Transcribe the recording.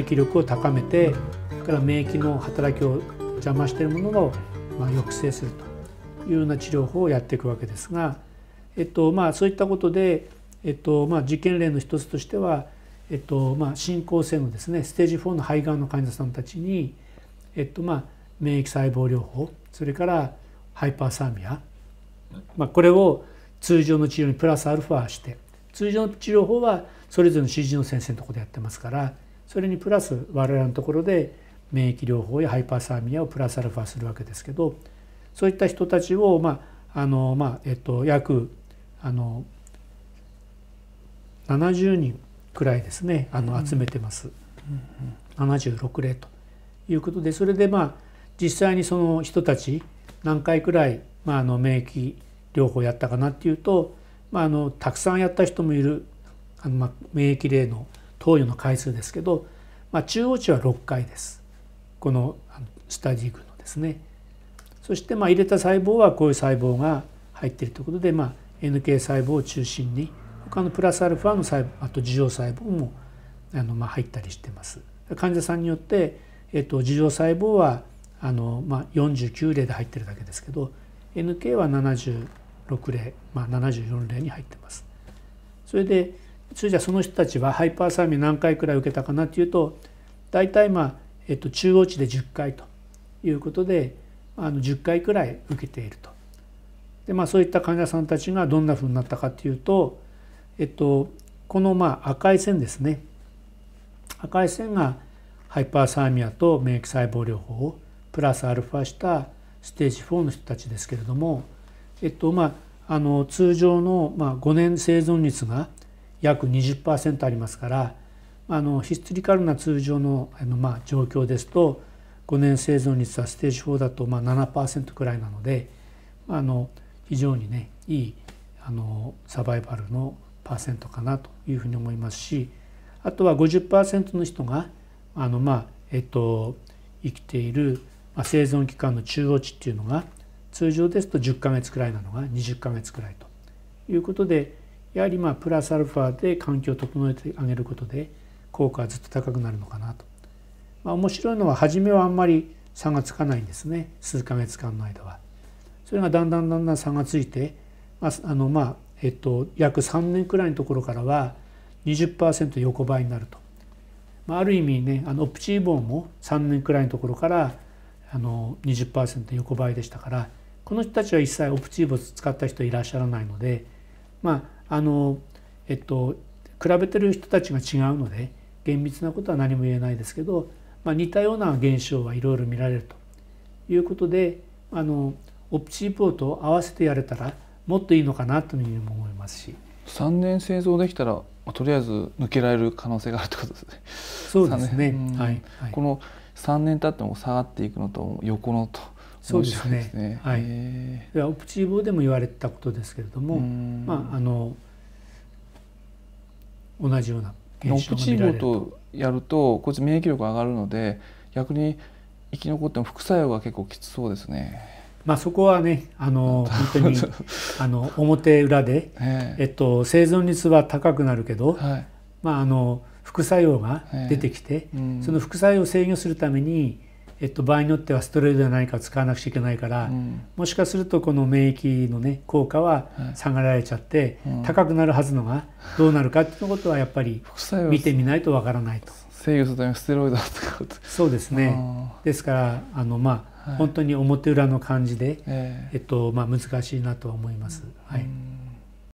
免疫力を高めてから免疫の働きを邪魔しているものをま抑制するというような治療法をやっていくわけですが、えっとまあ、そういったことで、えっとまあ、実験例の一つとしては、えっとまあ、進行性のですねステージ4の肺がんの患者さんたちに、えっとまあ、免疫細胞療法それからハイパーサーミア、まあ、これを通常の治療にプラスアルファして通常の治療法はそれぞれの CG の先生のところでやってますからそれにプラス我々のところで免疫療法やハイパーサーミアをプラスアルファするわけですけどそういった人たちを、まああのまあえっと、約あの70人くらいですねあの集めてます、うんうん、76例ということでそれでまあ実際にその人たち何回くらい、まあ、あの免疫療法やったかなっていうと、まあ、あのたくさんやった人もいるあの、まあ、免疫例の投与の回数ですけど、まあ、中央値は6回ですこのスタディ群のですねそしてまあ入れた細胞はこういう細胞が入っているということで、まあ、NK 細胞を中心に他のプラスアルファの細胞あと樹状細胞もあのまあ入ったりしてます。患者さんによって、えっと、樹状細胞はあの、まあ、49例で入ってるだけですけど NK は76例、まあ、74例に入ってます。それでそれじゃあその人たちはハイパーサーミ何回くらい受けたかなっていうと大体まあ、えっと、中央値で10回ということであの10回くらい受けていると。でまあそういった患者さんたちがどんなふうになったかっていうと、えっと、このまあ赤い線ですね赤い線がハイパーサーミアと免疫細胞療法をプラスアルファしたステージ4の人たちですけれども、えっとまあ、あの通常のまあ5年生存率が約20%ありますからあのヒステリカルな通常のあの、まあ、状況ですと5年生存率はステージ4だとまあ7%くらいなのであの非常にねいいあのサバイバルのパーセントかなというふうに思いますしあとは50%の人があの、まあえっと、生きている、まあ、生存期間の中央値っていうのが通常ですと10ヶ月くらいなのが20ヶ月くらいということでやはりまあプラスアルファで環境を整えてあげることで効果はずっと高くなるのかなと、まあ、面白いのは初めはあんまり差がつかないんですね数ヶ月間の間は。それがだんだんだんだん差がついて、まああのまあえっと、約3年くらいのところからは20%横ばいになると、まあ、ある意味ねあのプチーボーも3年くらいのところからあの20%横ばいでしたからこの人たちは一切オプチーボ使った人いらっしゃらないのでまああのえっと比べてる人たちが違うので厳密なことは何も言えないですけど、まあ、似たような現象はいろいろ見られるということであのオプチーポートを合わせてやれたらもっといいのかなというふうにも思いますし3年製造できたらとりあえず抜けられる可能性があるってことですね。そうですね、はい、はい、この3年経っても下がっていくのと横のとそうですね、ね、はい、えー、オプチーボでも言われたことですけれども、まあ、あの同じような現象が見られるとオプチーボとやるとこいつ免疫力上がるので逆に生き残っても副作用が結構きつそうですね。まあ、そこはねあの本当に あの表裏で、えー、えっと、生存率は高くなるけど、はい、まあ、あの副作用が出てきて、えーうん、その副作用を制御するためにえっと、場合によってはストレートで何か使わなくちゃいけないから、うん、もしかするとこの免疫のね効果は下がられちゃって、はいうん、高くなるはずのがどうなるかっていうことはやっぱり見てみないとわからないと。制御するためステロイドそうですねですからあの、まあ、はい、本当に表裏の感じで、えー、えっとまあ、難しいなとは思います。はい